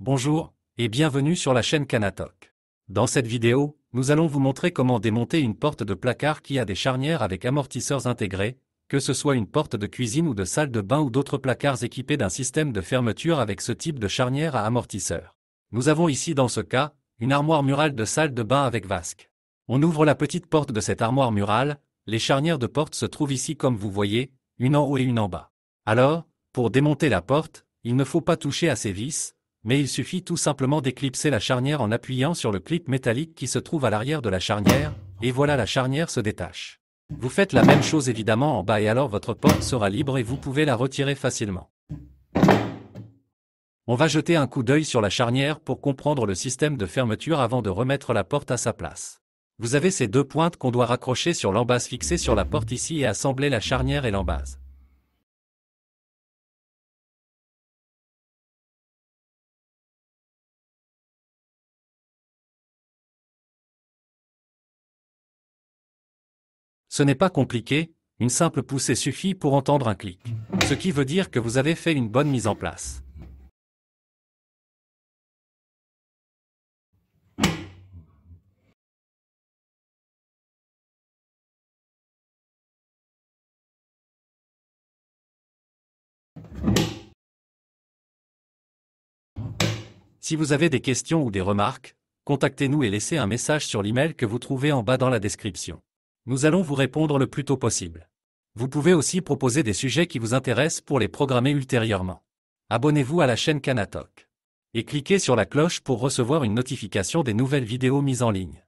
Bonjour et bienvenue sur la chaîne Canatoc. Dans cette vidéo, nous allons vous montrer comment démonter une porte de placard qui a des charnières avec amortisseurs intégrés, que ce soit une porte de cuisine ou de salle de bain ou d'autres placards équipés d'un système de fermeture avec ce type de charnière à amortisseurs. Nous avons ici dans ce cas, une armoire murale de salle de bain avec vasque. On ouvre la petite porte de cette armoire murale, les charnières de porte se trouvent ici comme vous voyez, une en haut et une en bas. Alors, pour démonter la porte, il ne faut pas toucher à ces vis, mais il suffit tout simplement d'éclipser la charnière en appuyant sur le clip métallique qui se trouve à l'arrière de la charnière, et voilà la charnière se détache. Vous faites la même chose évidemment en bas et alors votre porte sera libre et vous pouvez la retirer facilement. On va jeter un coup d'œil sur la charnière pour comprendre le système de fermeture avant de remettre la porte à sa place. Vous avez ces deux pointes qu'on doit raccrocher sur l'embase fixée sur la porte ici et assembler la charnière et l'embase. Ce n'est pas compliqué, une simple poussée suffit pour entendre un clic. Ce qui veut dire que vous avez fait une bonne mise en place. Si vous avez des questions ou des remarques, contactez-nous et laissez un message sur l'email que vous trouvez en bas dans la description. Nous allons vous répondre le plus tôt possible. Vous pouvez aussi proposer des sujets qui vous intéressent pour les programmer ultérieurement. Abonnez-vous à la chaîne Kanatok Et cliquez sur la cloche pour recevoir une notification des nouvelles vidéos mises en ligne.